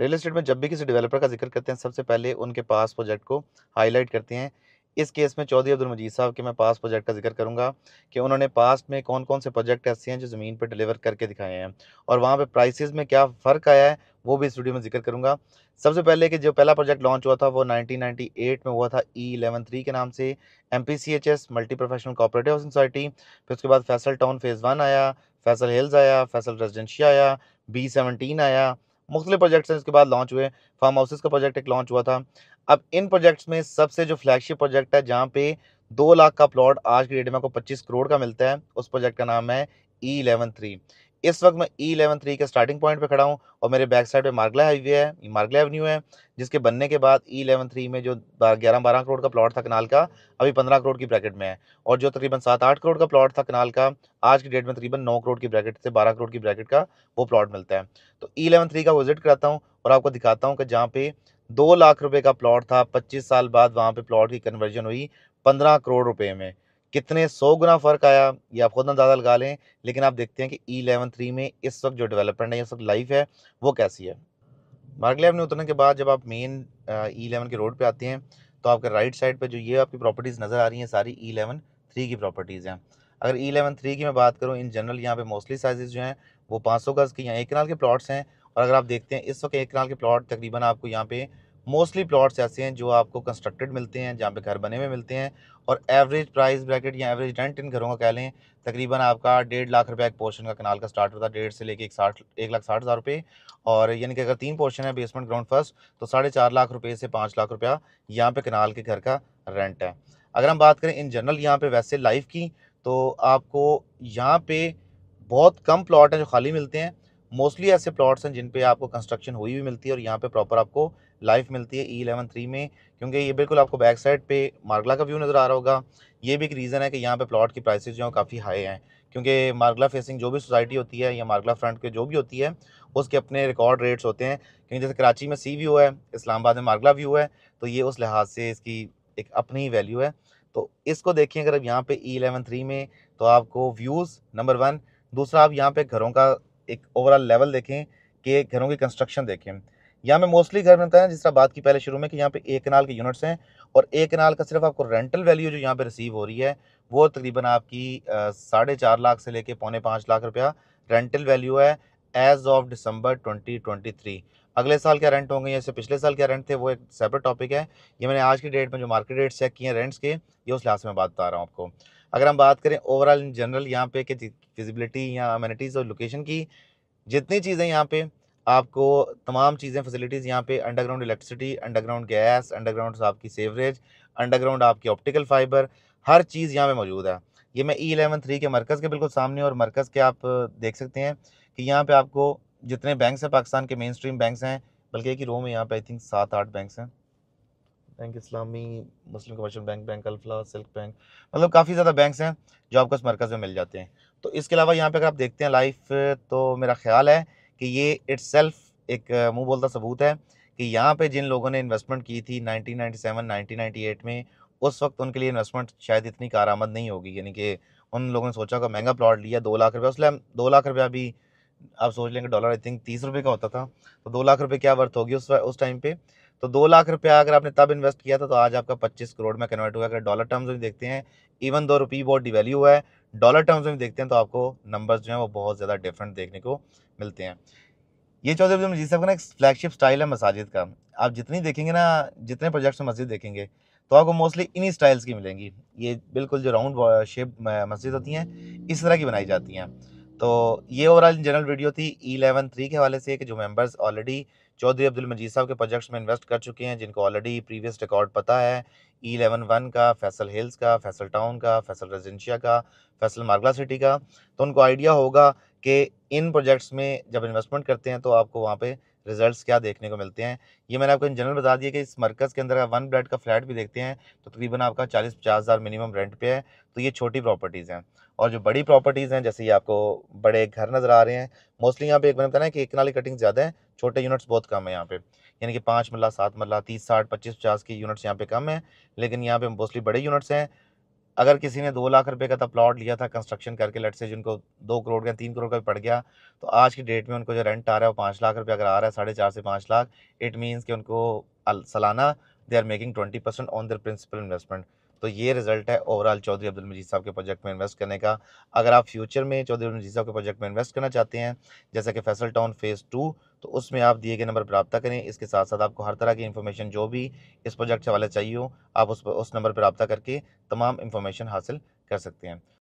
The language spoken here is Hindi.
रियल इस्टेट में जब भी किसी डेवलपर का जिक्र करते हैं सबसे पहले उनके पास प्रोजेक्ट को हाईलाइट करते हैं इस केस में चौधरी अब्दुल मजीद साहब के मैं पास प्रोजेक्ट का जिक्र करूंगा कि उन्होंने पास्ट में कौन कौन से प्रोजेक्ट ऐसे हैं जो ज़मीन पर डिलीवर करके दिखाए हैं और वहाँ पे प्राइसेस में क्या फ़र्क आया है वो भी इस वीडियो में जिक्र करूंगा सबसे पहले कि जो पहला प्रोजेक्ट लॉन्च हुआ था वो 1998 में हुआ था ई इलेवन थ्री के नाम से M P C H S multi professional cooperative housing society फिर उसके बाद फैसल टाउन फेज़ वन आया फैसल हिल्स आया फैसल रेजिडेंशिया आया बी सेवनटीन आया मुख्तलि प्रोजेक्ट्स हैं उसके बाद लॉन्च हुए फार्म हाउसेज का प्रोजेक्ट एक लॉन्च हुआ था अब इन प्रोजेक्ट्स में सबसे जो फ्लैगशिप प्रोजेक्ट है जहाँ पे दो लाख का प्लॉट आज की डेट में आपको पच्चीस करोड़ का मिलता है उस प्रोजेक्ट का नाम है ई इलेवन थ्री इस वक्त मैं ई इलेवन थ्री के स्टार्टिंग पॉइंट पे खड़ा हूँ और मेरे बैक साइड पे मार्गला हाईवे है मार्गला एवेन्यू है जिसके बनने के बाद ई इलेवन थ्री में जो ग्यारह बारह करोड़ का प्लॉट था कनाल का अभी पंद्रह करोड़ की ब्रैकेट में है और जो तकरीबन सात आठ करोड़ का प्लॉट था कनाल का आज की डेट में तकरीबन नौ करोड़ की ब्रैकेट से बारह करोड़ की ब्रैकेट का वो प्लॉट मिलता है तो ई इलेवन थ्री का विजिट कराता हूँ और आपको दिखाता हूँ कि जहाँ पे दो लाख रुपये का प्लॉट था पच्चीस साल बाद वहाँ पर प्लॉट की कन्वर्जन हुई पंद्रह करोड़ रुपये में कितने सौ गुना फ़र्क आया ये आप खुद ना ज़्यादा लगा लें लेकिन आप देखते हैं कि ई एलेवन थ्री में इस वक्त जो डेवलपमेंट है इस वक्त लाइफ है वो कैसी है मार्गले ने उतरने के बाद जब आप मेन ई एलेवन के रोड पर आते हैं तो आपके राइट साइड पर जो ये आपकी प्रॉपर्टीज़ नज़र आ रही हैं सारी ई एलेवन थ्री की प्रॉपर्टीज़ हैं अगर ई एलेवन थ्री की मैं बात करूँ इन जनरल यहाँ पे मोस्टली साइज़ जो हैं वो पाँच सौ गज़ की यहाँ एक कनाल के प्लाट्स हैं और अगर आप देखते हैं इस वक्त एक कनाल के प्लाट तकरीबन आपको यहाँ पे मोस्टली प्लॉट्स ऐसे हैं जो आपको कंस्ट्रक्टेड मिलते हैं जहाँ पे घर बने हुए मिलते हैं और एवरेज प्राइस ब्रैकेट या एवरेज रेंट इन घरों का कह लें तकरीबन आपका डेढ़ लाख रुपए एक पोर्शन का कनाल का स्टार्ट होता है डेढ़ से लेके एक साठ एक लाख साठ हज़ार रुपये और यानी कि अगर तीन पोर्शन है बेसमेंट ग्राउंड फर्स्ट तो साढ़े चार लाख रुपये से पाँच लाख रुपया यहाँ पर कनाल के घर का रेंट है अगर हम बात करें इन जनरल यहाँ पर वैसे लाइफ की तो आपको यहाँ पर बहुत कम प्लॉट हैं जो खाली मिलते हैं मोस्टली ऐसे प्लॉट्स हैं जिन पे आपको कंस्ट्रक्शन हुई भी मिलती है और यहाँ पे प्रॉपर आपको लाइफ मिलती है ई इलेवन थ्री में क्योंकि ये बिल्कुल आपको बैक साइड पे मार्गला का व्यू नज़र आ रहा होगा ये भी एक रीज़न है कि यहाँ पे प्लॉट की प्राइसेस जो हैं काफ़ी हाई हैं क्योंकि मार्गला फेसिंग जो भी सोसाइटी होती है या मार्गला फ्रंट के जो भी होती है उसके अपने रिकॉर्ड रेट्स होते हैं क्योंकि जैसे कराची में सी व्यू है इस्लामाबाद में मार्गला व्यू है तो ये उस लिहाज से इसकी एक अपनी ही वैल्यू है तो इसको देखिए अगर आप यहाँ पे ई इलेवन थ्री में तो आपको व्यूज़ नंबर वन दूसरा आप यहाँ पे घरों का एक ओवरऑल लेवल देखें कि घरों की कंस्ट्रक्शन देखें यहाँ में मोस्टली घर बनता है जिस तरह बात की पहले शुरू में कि यहाँ पे एक कनाल के यूनिट्स हैं और एक कनाल का सिर्फ आपको रेंटल वैल्यू जो यहाँ पे रिसीव हो रही है वो तकरीबन आपकी साढ़े चार लाख से लेके पौने पाँच लाख रुपया रेंटल वैल्यू है एज ऑफ दिसंबर 2023 अगले साल क्या रेंट होंगे या पिछले साल क्या रेंट थे वो एक सेपरेट टॉपिक है ये मैंने आज की डेट में जो मार्केट रेट चेक किए हैं रेंट्स के ये उस लिहाज से मैं बात बता रहा हूँ आपको अगर हम बात करें ओवरऑल इन जनरल यहाँ पे कि फिजिबिलिटी या अमेनिटीज़ और लोकेशन की जितनी चीज़ें यहाँ पे आपको तमाम चीज़ें फैसिलिटीज़ यहाँ पे underground electricity underground gas underground आपकी सेवरेज अंडरग्राउंड आपकी ऑप्टिकल फाइबर हर चीज़ यहाँ पे मौजूद है ये मैं ई एलेवन थ्री के मरकज़ के बिल्कुल सामने और मरकज़ के आप देख सकते हैं कि यहाँ पर आपको जितने बैंक हैं पाकिस्तान के मेन स्ट्रीम बैंक्स हैं बल्कि एक ही रो में यहाँ पे आई थिंक सात आठ बैंक्स हैं Bank Islami Muslim Commercial Bank Bank Alfalah Silk Bank मतलब काफ़ी ज़्यादा बैंक हैं जो आपको इस मरकज़ में मिल जाते हैं तो इसके अलावा यहाँ पर अगर आप देखते हैं लाइफ तो मेरा ख्याल है कि ये इट्स एक मुँह बोलता सबूत है कि यहाँ पर जिन लोगों ने इन्वेस्टमेंट की थी नाइनटी एट में उस वक्त उनके लिए इन्वेस्टमेंट शायद इतनी कारामद नहीं होगी यानी कि उन लोगों ने सोचा कि महंगा प्लॉट लिया दो लाख रुपया उस दो लाख रुपया भी आप सोच लेंगे डॉलर आई थिंक तीस रुपये का होता था तो दो लाख रुपये क्या वर्थ होगी उस उस टाइम पे तो दो लाख रुपया अगर आपने तब इन्वेस्ट किया था तो आज आपका पच्चीस करोड़ में कन्वर्ट हुआ अगर डॉलर टर्म्स में देखते हैं इवन दो रुपये बहुत डिवेल्यू हुआ है डॉलर टर्म्स में देखते हैं तो आपको नंबर्स जो हैं वो बहुत ज़्यादा डिफरेंट देखने को मिलते हैं ये चौधरी अब्दुल मजीद साहब का ना एक फ्लैगशिप स्टाइल है मसाजिद का आप जितनी देखेंगे ना जितने प्रोजेक्ट्स में मस्जिद देखेंगे तो आपको मोस्टली इन्हीं स्टाइल्स की मिलेंगी ये बिल्कुल जो राउंड शेप मस्जिद होती हैं इस तरह की बनाई जाती हैं तो ये ओवरऑल जनरल वीडियो थी ई इलेवन थ्री के हवाले से कि जो मेंबर्स ऑलरेडी चौधरी अब्दुल मजीद साहब के प्रोजेक्ट्स में इन्वेस्ट कर चुके हैं जिनको ऑलरेडी प्रीवियस रिकॉर्ड पता है ई एलेवन वन का फैसल हिल्स का फैसल टाउन का फैसल रेजेंशिया का फैसल मार्गला सिटी का तो उनको आइडिया होगा कि इन प्रोजेक्ट्स में जब इन्वेस्टमेंट करते हैं तो आपको वहाँ पर रिजल्ट्स क्या देखने को मिलते हैं ये मैंने आपको इन जनरल बता दिया कि इस मरकज़ के अंदर अगर वन ब्लड का फ्लैट भी देखते हैं तो तकरीबन आपका चालीस पचास हज़ार मिनिमम रेंट पे है तो ये छोटी प्रॉपर्टीज़ हैं और जो बड़ी प्रॉपर्टीज़ हैं जैसे ये आपको बड़े घर नज़र आ रहे हैं मोस्टली यहाँ पे एक मैंने बताया कि एक नाली कटिंग ज़्यादा है छोटे यूनिट्स बहुत कम है यहाँ पे यानी कि पाँच मल्ला सात मल्ला तीस साठ पच्चीस पचास के यूनिट्स यहाँ पे कम है लेकिन यहाँ पे मोस्टली बड़े यूनिट्स हैं अगर किसी ने दो लाख रुपए का तो प्लॉट लिया था कंस्ट्रक्शन करके लट से जिनको दो करोड़ का तीन करोड़ का पड़ गया तो आज की डेट में उनको जो रेंट आ रहा है वो पाँच लाख रुपये अगर आ रहा है साढ़े चार से पाँच लाख इट मीन्स कि उनको सालाना दे are making twenty percent on their principal investment तो ये रिजल्ट है ओवरऑल चौधरी अब्दुल मजीद साहब के प्रोजेक्ट में इन्वेस्ट करने का अगर आप फ्यूचर में चौधरी अब्दुल मजीद साहब के प्रोजेक्ट में इन्वेस्ट करना चाहते हैं जैसे कि फैसल टाउन फेज़ टू तो उसमें आप दिए गए नंबर पर रबता करें इसके साथ साथ आपको हर तरह की इन्फॉर्मेशन जो भी इस प्रोजेक्ट से वाले चाहिए हो आप उस पर उस नंबर पर रबता करके तमाम इन्फॉर्मेशन हासिल कर सकते हैं